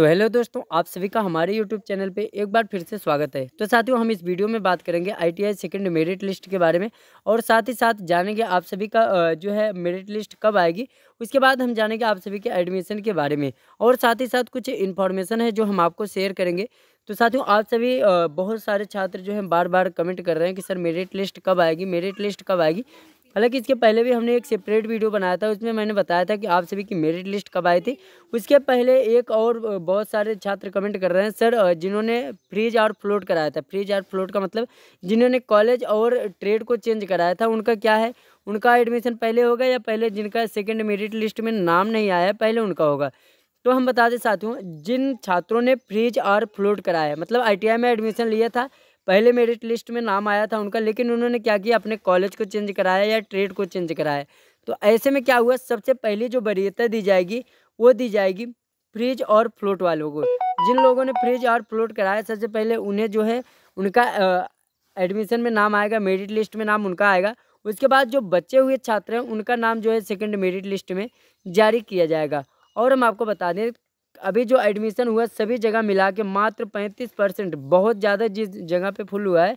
तो हेलो दोस्तों आप सभी का हमारे यूट्यूब चैनल पे एक बार फिर से स्वागत है तो साथियों हम इस वीडियो में बात करेंगे आईटीआई सेकेंड मेरिट लिस्ट के बारे में और साथ ही साथ जानेंगे आप सभी का जो है मेरिट लिस्ट कब आएगी उसके बाद हम जानेंगे आप सभी के एडमिशन के बारे में और साथ ही साथ कुछ इन्फॉर्मेशन है जो हम आपको शेयर करेंगे तो साथियों आप सभी बहुत सारे छात्र जो हैं बार बार कमेंट कर रहे हैं कि सर मेरिट लिस्ट कब आएगी मेरिट लिस्ट कब आएगी हालांकि इसके पहले भी हमने एक सेपरेट वीडियो बनाया था उसमें मैंने बताया था कि आप सभी की मेरिट लिस्ट कब आई थी उसके पहले एक और बहुत सारे छात्र कमेंट कर रहे हैं सर जिन्होंने फ्रीज और फ्लोट कराया था फ्रीज और फ्लोट का मतलब जिन्होंने कॉलेज और ट्रेड को चेंज कराया था उनका क्या है उनका एडमिशन पहले होगा या पहले जिनका सेकेंड मेरिट लिस्ट में नाम नहीं आया पहले उनका होगा तो हम बताते साथियों जिन छात्रों ने फ्रीज और फ्लोट कराया मतलब आई में एडमिशन लिया था पहले मेरिट लिस्ट में नाम आया था उनका लेकिन उन्होंने क्या किया अपने कॉलेज को चेंज कराया या ट्रेड को चेंज कराया तो ऐसे में क्या हुआ सबसे पहले जो वरीयता दी जाएगी वो दी जाएगी फ्रिज और फ्लोट वालों को जिन लोगों ने फ्रिज और फ्लोट कराया सबसे पहले उन्हें जो है उनका एडमिशन में नाम आएगा मेरिट लिस्ट में नाम उनका आएगा उसके बाद जो बचे हुए छात्र हैं उनका नाम जो है सेकेंड मेरिट लिस्ट में जारी किया जाएगा और हम आपको बता दें अभी जो एडमिशन हुआ सभी जगह मिला के मात्र पैंतीस परसेंट बहुत ज़्यादा जिस जगह पे फुल हुआ है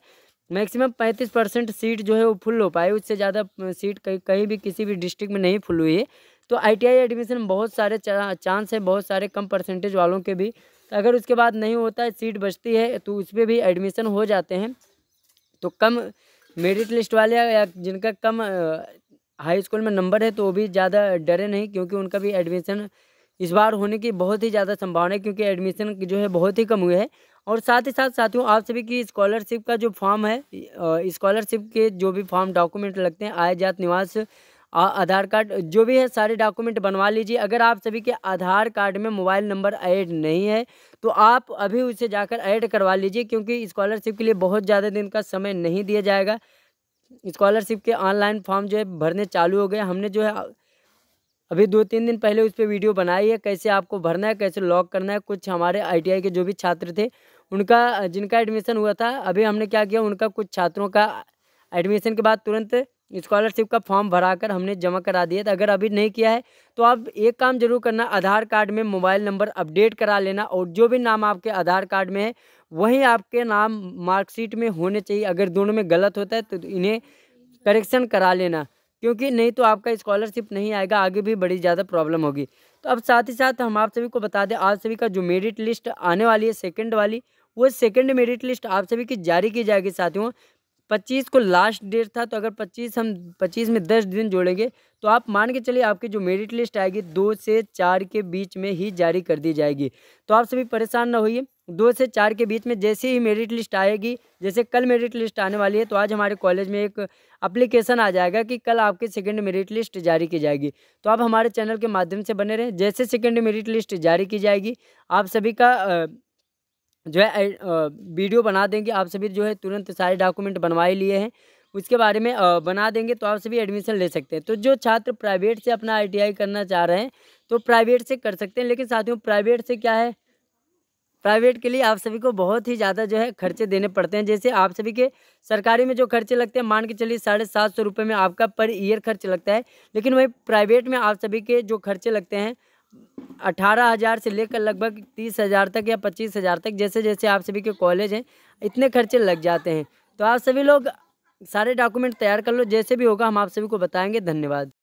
मैक्सिमम पैंतीस परसेंट सीट जो है वो फुल हो पाई उससे ज़्यादा सीट कहीं कहीं भी किसी भी डिस्ट्रिक्ट में नहीं फुल हुई है तो आईटीआई एडमिशन बहुत सारे चांस है बहुत सारे कम परसेंटेज वालों के भी तो अगर उसके बाद नहीं होता है सीट बचती है तो उस पर भी एडमिशन हो जाते हैं तो कम मेरिट लिस्ट वाले या जिनका कम हाई स्कूल में नंबर है तो वो भी ज़्यादा डरे नहीं क्योंकि उनका भी एडमिशन इस बार होने की बहुत ही ज़्यादा संभावना है क्योंकि एडमिशन जो है बहुत ही कम हुए है और साथ ही साथ साथियों आप सभी की स्कॉलरशिप का जो फॉर्म है स्कॉलरशिप के जो भी फॉर्म डॉक्यूमेंट लगते हैं आय जात निवास आधार कार्ड जो भी है सारे डॉक्यूमेंट बनवा लीजिए अगर आप सभी के आधार कार्ड में मोबाइल नंबर ऐड नहीं है तो आप अभी उसे जाकर ऐड करवा लीजिए क्योंकि स्कॉलरशिप के लिए बहुत ज़्यादा दिन का समय नहीं दिया जाएगा स्कॉलरशिप के ऑनलाइन फॉर्म जो है भरने चालू हो गए हमने जो है अभी दो तीन दिन पहले उस पर वीडियो बनाई है कैसे आपको भरना है कैसे लॉक करना है कुछ हमारे आईटीआई के जो भी छात्र थे उनका जिनका एडमिशन हुआ था अभी हमने क्या किया उनका कुछ छात्रों का एडमिशन के बाद तुरंत स्कॉलरशिप का फॉर्म भराकर हमने जमा करा दिया था अगर अभी नहीं किया है तो आप एक काम जरूर करना आधार कार्ड में मोबाइल नंबर अपडेट करा लेना और जो भी नाम आपके आधार कार्ड में है वही आपके नाम मार्कशीट में होने चाहिए अगर दोनों में गलत होता है तो इन्हें करेक्शन करा लेना क्योंकि नहीं तो आपका स्कॉलरशिप नहीं आएगा आगे भी बड़ी ज़्यादा प्रॉब्लम होगी तो अब साथ ही साथ हम आप सभी को बता दें आप सभी का जो मेरिट लिस्ट आने वाली है सेकेंड वाली वो सेकेंड मेरिट लिस्ट आप सभी की जारी की जाएगी साथियों पच्चीस को लास्ट डेट था तो अगर पच्चीस हम पच्चीस में दस दिन जोड़ेंगे तो आप मान के चलिए आपकी जो मेरिट लिस्ट आएगी दो से चार के बीच में ही जारी कर दी जाएगी तो आप सभी परेशान ना होइए दो से चार के बीच में जैसे ही मेरिट लिस्ट आएगी जैसे कल मेरिट लिस्ट आने वाली है तो आज हमारे कॉलेज में एक अप्लीकेशन आ जाएगा कि कल आपकी सेकेंड मेरिट लिस्ट जारी की जाएगी तो आप हमारे चैनल के माध्यम से बने रहें जैसे सेकेंड मेरिट लिस्ट जारी की जाएगी आप सभी का जो है वीडियो बना देंगे आप सभी जो है तुरंत सारे डॉक्यूमेंट बनवाए लिए हैं उसके बारे में बना देंगे तो आप सभी एडमिशन ले सकते हैं तो जो छात्र प्राइवेट से अपना आईटीआई करना चाह रहे हैं तो प्राइवेट से कर सकते हैं लेकिन साथियों प्राइवेट से क्या है प्राइवेट के लिए आप सभी को बहुत ही ज़्यादा जो है खर्चे देने पड़ते हैं जैसे आप सभी के सरकारी में जो खर्चे लगते हैं मान के चलिए साढ़े सात सौ रुपये में आपका पर ईयर खर्च लगता है लेकिन वही प्राइवेट में आप सभी के जो खर्चे लगते हैं अठारह हज़ार से लेकर लगभग तीस हज़ार तक या पच्चीस हज़ार तक जैसे जैसे आप सभी के कॉलेज हैं इतने खर्चे लग जाते हैं तो आप सभी लोग सारे डॉक्यूमेंट तैयार कर लो जैसे भी होगा हम आप सभी को बताएंगे धन्यवाद